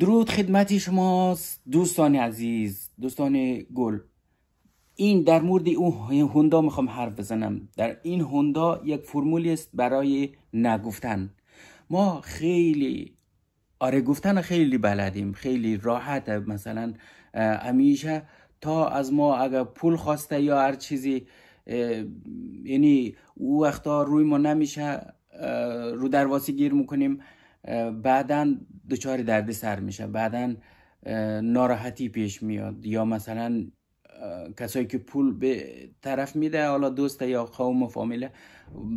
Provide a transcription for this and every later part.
درود خدمت شما دوستان عزیز دوستان گل این در مورد اون هوندا میخوام حرف بزنم در این هوندا یک فرمولی است برای نگفتن ما خیلی آره گفتن خیلی بلدیم خیلی راحت مثلا همیشه تا از ما اگر پول خواسته یا هر چیزی یعنی او وقتا روی ما نمیشه رو درواسی گیر میکنیم بعدا دچار درد سر میشه بعدا ناراحتی پیش میاد یا مثلا کسایی که پول به طرف میده حالا دوست یا قوم و فامیله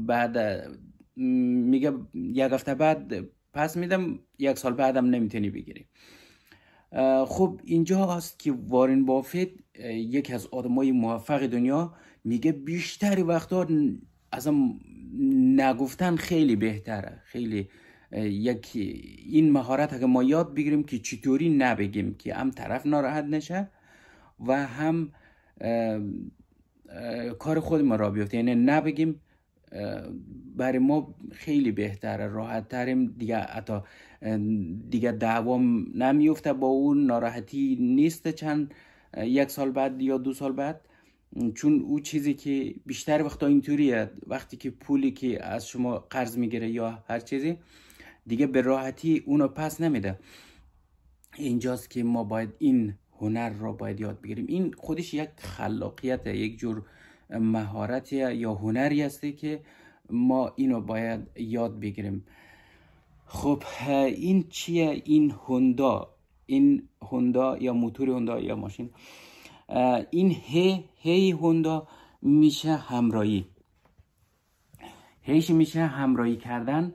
بعد میگه یک هفته بعد پس میدم یک سال بعدم نمیتونی بگیری خب اینجا هست که وارن بافت یکی از آدمای موفق دنیا میگه بیشتری وقتا ازم نگفتن خیلی بهتره خیلی یک این مهارت اگه ما یاد بگیریم که چطوری نبگیم که هم طرف ناراحت نشه و هم کار خود ما را بیفته یعنی نبگیم برای ما خیلی بهتره راحت تریم دیگه حتی دیگه دعوام نمیفته با اون ناراحتی نیست چند یک سال بعد یا دو سال بعد چون او چیزی که بیشتر وقتا اینطوریه وقتی که پولی که از شما قرض میگیره یا هر چیزی دیگه به راحتی اونو پس نمیده اینجاست که ما باید این هنر را باید یاد بگیریم این خودش یک خلاقیت یک جور مهارت یا هنری است که ما اینو باید یاد بگیریم خب این چیه این هوندا این هوندا یا موتور هوندا یا ماشین این هی هی هوندا میشه همراهی هیش میشه همراهی کردن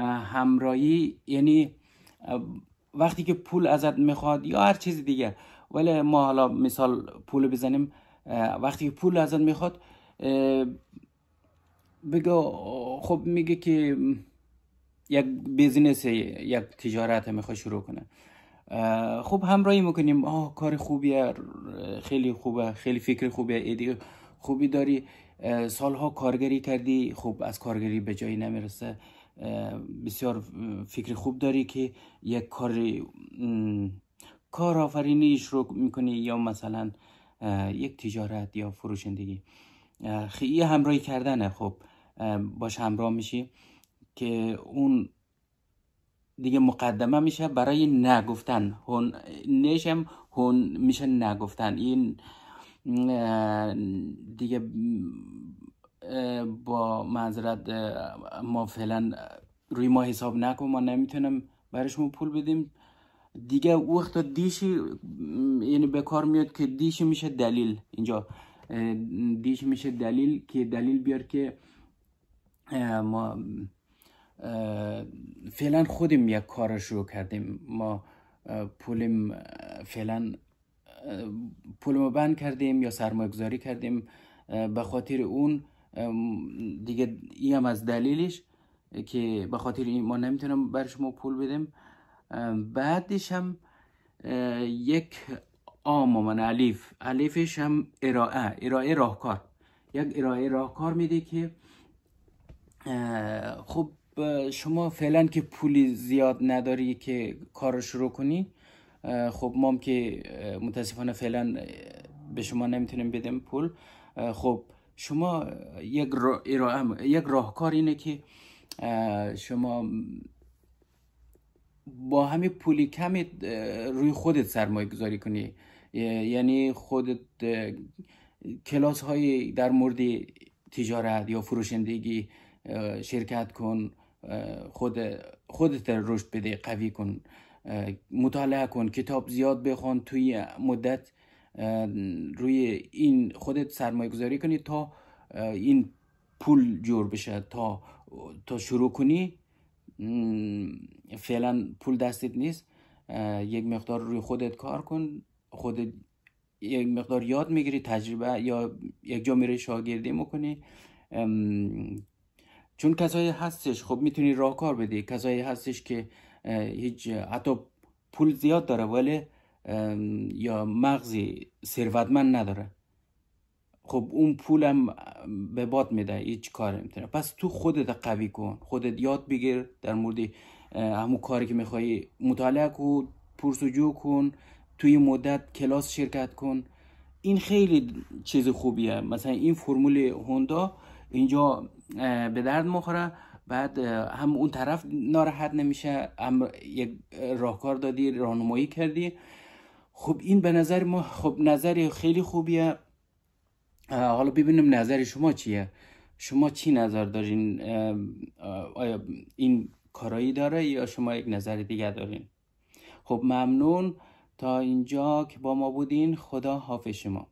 همراهی یعنی وقتی که پول ازت میخواد یا هر چیز دیگه ولی ما حالا مثال پول بزنیم وقتی که پول ازت میخواد بگو خب میگه که یک بیزینس یک تجارت میخواد شروع کنه خوب همراهی میکنیم آه کار خوبیه خیلی خوبه خیلی فکر خوبیه ایده خوبی داری سالها کارگری کردی خب از کارگری به جایی نمیرسه بسیار فکر خوب داری که یک کار کارآفرینیش رو شروع میکنی یا مثلا یک تجارت یا فروشندگی خیلی خب، همراهی کردنه خب باش همراه میشی که اون دیگه مقدمه میشه برای نگفتن هون نشم هون میشه نگفتن این دیگه با معذرت ما فعلا روی ما حساب نکن ما نمیتونم برای شما پول بدیم دیگه وقت دیشی یعنی به کار میاد که دیشی میشه دلیل اینجا دیش میشه دلیل که دلیل بیار که ما فعلا خودیم یک کار شروع کردیم ما پولیم فعلا پول بند کردیم یا سرمایه گذاری کردیم به خاطر اون دیگه ای هم از دلیلش که به خاطر این ما نمیتونم بر شما پول بدیم بعدش هم یک آم من علیف علیفش هم ارائه ارائه راهکار یک ارائه راهکار میده که خب شما فعلا که پولی زیاد نداری که کار رو شروع کنی خب مام که متاسفانه فعلا به شما نمیتونیم بدیم پول خب شما یک, راهکار اینه که شما با همه پولی کمی روی خودت سرمایه گذاری کنی یعنی خودت کلاس های در مورد تجارت یا فروشندگی شرکت کن خود خودت رشد بده قوی کن مطالعه کن کتاب زیاد بخون توی مدت روی این خودت سرمایه گذاری کنی تا این پول جور بشه تا تا شروع کنی فعلا پول دستت نیست یک مقدار روی خودت کار کن خودت یک مقدار یاد میگیری تجربه یا یک جا میره شاگردی میکنی چون کسایی هستش خب میتونی کار بدی کسایی هستش که هیچ حتی پول زیاد داره ولی یا مغزی ثروتمند نداره خب اون پولم به باد میده هیچ کار نمیتونه پس تو خودت قوی کن خودت یاد بگیر در مورد همون کاری که میخوای مطالعه کن پرسجو کن توی مدت کلاس شرکت کن این خیلی چیز خوبیه مثلا این فرمول هوندا اینجا به درد مخوره بعد هم اون طرف ناراحت نمیشه هم یک راهکار دادی راهنمایی کردی خب این به نظر ما خب نظر خیلی خوبیه حالا ببینم نظر شما چیه شما چی نظر دارین آیا این کارایی داره یا شما یک نظر دیگه دارین خب ممنون تا اینجا که با ما بودین خدا حافظ شما